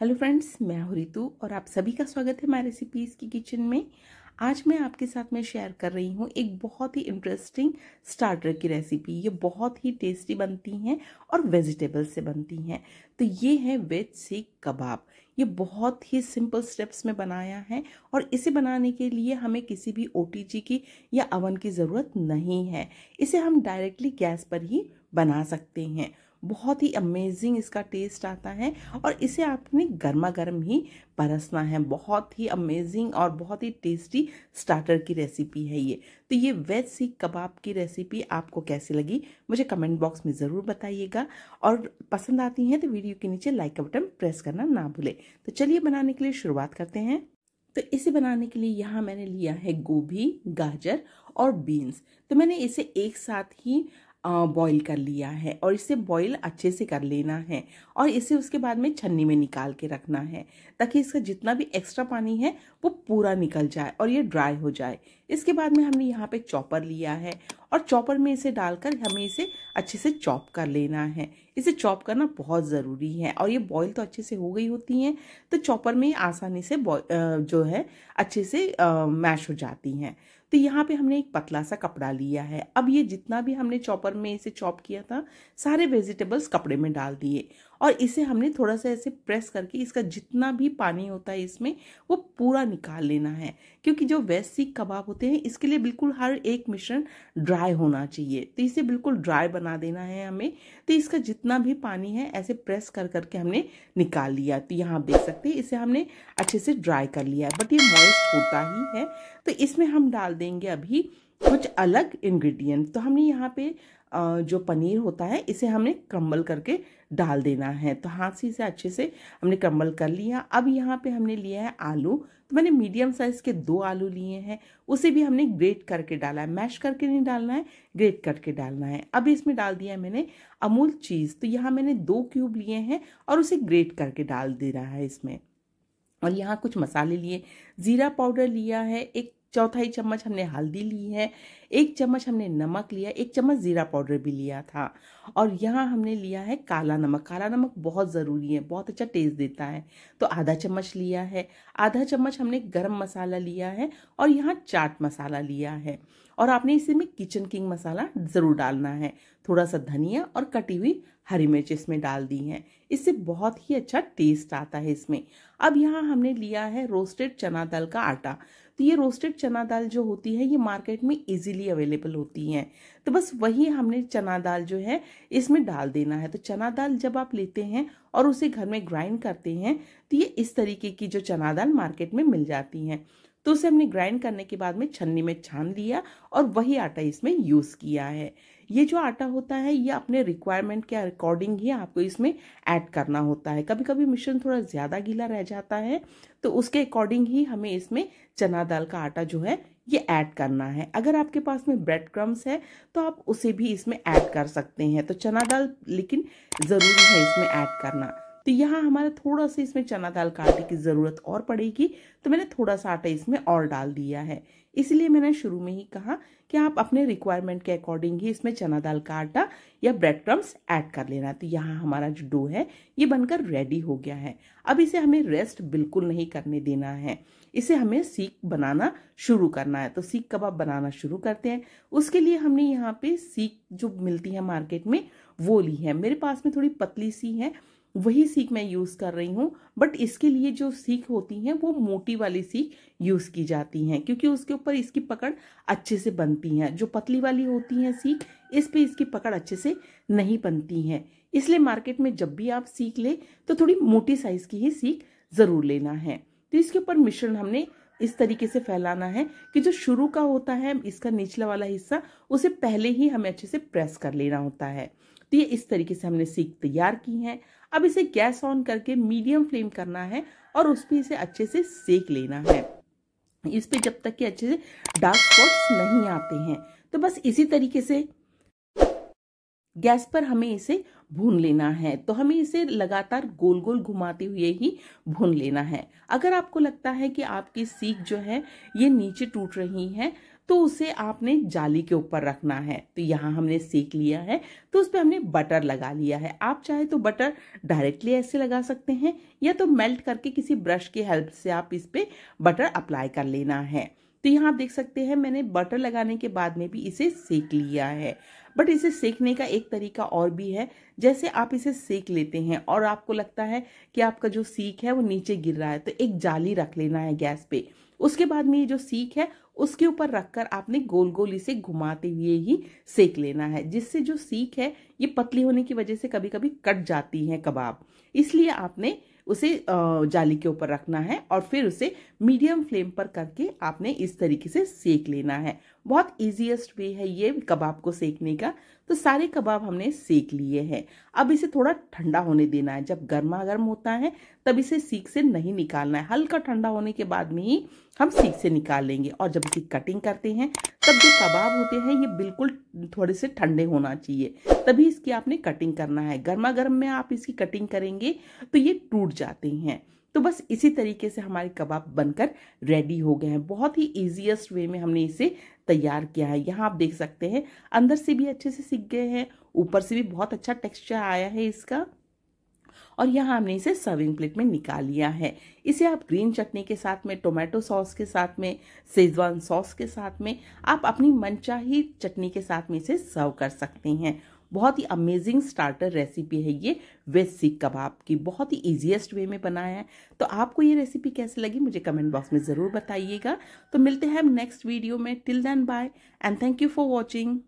hello friends मैं हूँ रितु और आप सभी का स्वागत है माई रेसिपीज़ की किचन में आज मैं आपके साथ में शेयर कर रही हूँ एक बहुत ही इंटरेस्टिंग स्टार्टर की रेसिपी ये बहुत ही टेस्टी बनती हैं और वेजिटेबल से बनती हैं तो ये है वेज सीख कबाब ये बहुत ही सिंपल स्टेप्स में बनाया है और इसे बनाने के लिए हमें किसी भी ओ की या अवन की ज़रूरत नहीं है इसे हम डायरेक्टली गैस पर ही बना सकते हैं बहुत ही अमेजिंग इसका टेस्ट आता है और इसे आपने गर्मा गर्म ही परसना है बहुत ही अमेजिंग और बहुत ही टेस्टी स्टार्टर की रेसिपी है ये तो ये वेज सीख कबाब की रेसिपी आपको कैसी लगी मुझे कमेंट बॉक्स में ज़रूर बताइएगा और पसंद आती हैं तो वीडियो के नीचे लाइक का बटन प्रेस करना ना भूले तो चलिए बनाने के लिए शुरुआत करते हैं तो इसे बनाने के लिए यहाँ मैंने लिया है गोभी गाजर और बीन्स तो मैंने इसे एक साथ ही बॉईल कर लिया है और इसे बॉईल अच्छे से कर लेना है और इसे उसके बाद में छन्नी में निकाल के रखना है ताकि इसका जितना भी एक्स्ट्रा पानी है वो पूरा निकल जाए और ये ड्राई हो जाए इसके बाद में हमने यहाँ पे चॉपर लिया है और चॉपर में इसे डालकर हमें इसे अच्छे से चॉप कर लेना है इसे चॉप करना बहुत ज़रूरी है और ये बॉईल तो अच्छे से हो गई होती हैं तो चॉपर में आसानी से जो है अच्छे से मैश हो जाती हैं तो यहाँ पे हमने एक पतला सा कपड़ा लिया है अब ये जितना भी हमने चॉपर में इसे चॉप किया था सारे वेजिटेबल्स कपड़े में डाल दिए और इसे हमने थोड़ा सा ऐसे प्रेस करके इसका जितना भी पानी होता है इसमें वो पूरा निकाल लेना है क्योंकि जो वेस्ट सीख कबाब होता होते हैं इसके लिए बिल्कुल हर एक मिश्रण ड्राई होना चाहिए तो इसे बिल्कुल ड्राई बना देना है हमें तो इसका जितना भी पानी है ऐसे प्रेस कर करके हमने निकाल लिया तो यहाँ आप देख सकते हैं इसे हमने अच्छे से ड्राई कर लिया बट ये मॉइस्ट होता ही है तो इसमें हम डाल देंगे अभी कुछ अलग इंग्रेडिएंट तो हमने यहाँ पे जो पनीर होता है इसे हमने क्रम्बल करके डाल देना है तो हाथ से इसे अच्छे से हमने क्रम्बल कर लिया अब यहाँ पे हमने लिया है आलू तो मैंने मीडियम साइज़ के दो आलू लिए हैं उसे भी हमने ग्रेट करके डाला है मैश करके नहीं डालना है ग्रेट करके डालना है अब इसमें डाल दिया है मैंने अमूल चीज़ तो यहाँ मैंने दो क्यूब लिए हैं और उसे ग्रेट करके डाल दे रहा है इसमें और यहाँ कुछ मसाले लिए ज़ीरा पाउडर लिया है एक चौथाई चम्मच हमने हल्दी ली है एक चम्मच हमने नमक लिया एक चम्मच ज़ीरा पाउडर भी लिया था और यहाँ हमने लिया है काला नमक काला नमक बहुत ज़रूरी है बहुत अच्छा टेस्ट देता है तो आधा चम्मच लिया है आधा चम्मच हमने गरम मसाला लिया है और यहाँ चाट मसाला लिया है और आपने इसी में किचन किंग मसाला ज़रूर डालना है थोड़ा सा धनिया और कटी हुई हरी मिर्च इसमें डाल दी हैं इससे बहुत ही अच्छा टेस्ट आता है इसमें अब यहाँ हमने लिया है रोस्टेड चना दाल का आटा तो ये रोस्टेड चना दाल जो होती है ये मार्केट में इजीली अवेलेबल होती हैं तो बस वही हमने चना दाल जो है इसमें डाल देना है तो चना दाल जब आप लेते हैं और उसे घर में ग्राइंड करते हैं तो ये इस तरीके की जो चना दाल मार्केट में मिल जाती हैं तो उसे हमने ग्राइंड करने के बाद में छन्नी में छान लिया और वही आटा इसमें यूज़ किया है ये जो आटा होता है ये अपने रिक्वायरमेंट के अकॉर्डिंग ही आपको इसमें ऐड करना होता है कभी कभी मिश्रण थोड़ा ज़्यादा गीला रह जाता है तो उसके अकॉर्डिंग ही हमें इसमें चना दाल का आटा जो है ये ऐड करना है अगर आपके पास में ब्रेड क्रम्स है तो आप उसे भी इसमें ऐड कर सकते हैं तो चना दाल लेकिन ज़रूरी है इसमें ऐड करना तो यहाँ हमारा थोड़ा सा इसमें चना दाल का आटे की ज़रूरत और पड़ेगी तो मैंने थोड़ा सा आटा इसमें और डाल दिया है इसलिए मैंने शुरू में ही कहा कि आप अपने रिक्वायरमेंट के अकॉर्डिंग ही इसमें चना दाल का आटा या ब्रेड क्रम्स ऐड कर लेना तो यहाँ हमारा जो डो है ये बनकर रेडी हो गया है अब इसे हमें रेस्ट बिल्कुल नहीं करने देना है इसे हमें सीख बनाना शुरू करना है तो सीख कबाब बनाना शुरू करते हैं उसके लिए हमने यहाँ पे सीख जो मिलती है मार्केट में वो ली है मेरे पास में थोड़ी पतली सी है वही सीख मैं यूज़ कर रही हूँ बट इसके लिए जो सीख होती हैं वो मोटी वाली सीख यूज़ की जाती हैं क्योंकि उसके ऊपर इसकी पकड़ अच्छे से बनती हैं जो पतली वाली होती हैं सीख इस पे इसकी पकड़ अच्छे से नहीं बनती हैं इसलिए मार्केट में जब भी आप सीख लें तो थोड़ी मोटी साइज़ की ही सीख ज़रूर लेना है तो इसके ऊपर मिश्रण हमने इस तरीके से फैलाना है कि जो शुरू का होता है इसका निचला वाला हिस्सा उसे पहले ही हमें अच्छे से प्रेस कर लेना होता है तो ये इस तरीके से हमने सीख तैयार की है अब इसे गैस ऑन करके मीडियम फ्लेम करना है और उस पर इसे अच्छे से सेक लेना है इस पर जब तक कि अच्छे से डार्क स्पॉट्स नहीं आते हैं तो बस इसी तरीके से गैस पर हमें इसे भून लेना है तो हमें इसे लगातार गोल गोल घुमाते हुए ही भून लेना है अगर आपको लगता है कि आपकी सीख जो है ये नीचे टूट रही है तो उसे आपने जाली के ऊपर रखना है तो यहाँ हमने सेक लिया है तो उस पर हमने बटर लगा लिया है आप चाहे तो बटर डायरेक्टली ऐसे लगा सकते हैं या तो मेल्ट करके किसी ब्रश की हेल्प से आप इस पर बटर अप्लाई कर लेना है तो यहाँ आप देख सकते हैं मैंने बटर लगाने के बाद में भी इसे सेक लिया है बट इसे सीखने का एक तरीका और भी है जैसे आप इसे सीख लेते हैं और आपको लगता है कि आपका जो सीख है वो नीचे गिर रहा है तो एक जाली रख लेना है गैस पे उसके बाद में ये जो सीख है उसके ऊपर रखकर आपने गोल गोल इसे घुमाते हुए ही सेक लेना है जिससे जो सीख है ये पतली होने की वजह से कभी कभी कट जाती है कबाब इसलिए आपने उसे जाली के ऊपर रखना है और फिर उसे मीडियम फ्लेम पर करके आपने इस तरीके से सेक लेना है बहुत ईजीएस्ट वे है ये कबाब को सेकने का तो सारे कबाब हमने सेक लिए हैं अब इसे थोड़ा ठंडा होने देना है जब गर्मा गर्म होता है तब इसे सीख से नहीं निकालना है हल्का ठंडा होने के बाद में ही हम सीख से निकाल लेंगे और जब इसकी कटिंग करते हैं तब जो कबाब होते हैं ये बिल्कुल थोड़े से ठंडे होना चाहिए तभी इसकी आपने कटिंग करना है गर्मा गर्म में आप इसकी कटिंग करेंगे तो ये टूट जाते हैं तो बस इसी तरीके से हमारे कबाब बनकर रेडी हो गए हैं बहुत ही ईजिएस्ट वे में हमने इसे तैयार किया है यहाँ आप देख सकते हैं अंदर से भी अच्छे से सीख गए हैं ऊपर से भी बहुत अच्छा टेक्स्चर आया है इसका और यहाँ हमने इसे सर्विंग प्लेट में निकाल लिया है इसे आप ग्रीन चटनी के साथ में टोमेटो सॉस के साथ में सेजवान सॉस के साथ में आप अपनी मनचाही चटनी के साथ में इसे सर्व कर सकते हैं बहुत ही अमेजिंग स्टार्टर रेसिपी है ये वेज सीख कबाब की बहुत ही ईजिएस्ट वे में बनाया है तो आपको ये रेसिपी कैसे लगी मुझे कमेंट बॉक्स में ज़रूर बताइएगा तो मिलते हैं हम नेक्स्ट वीडियो में till then bye and thank you for watching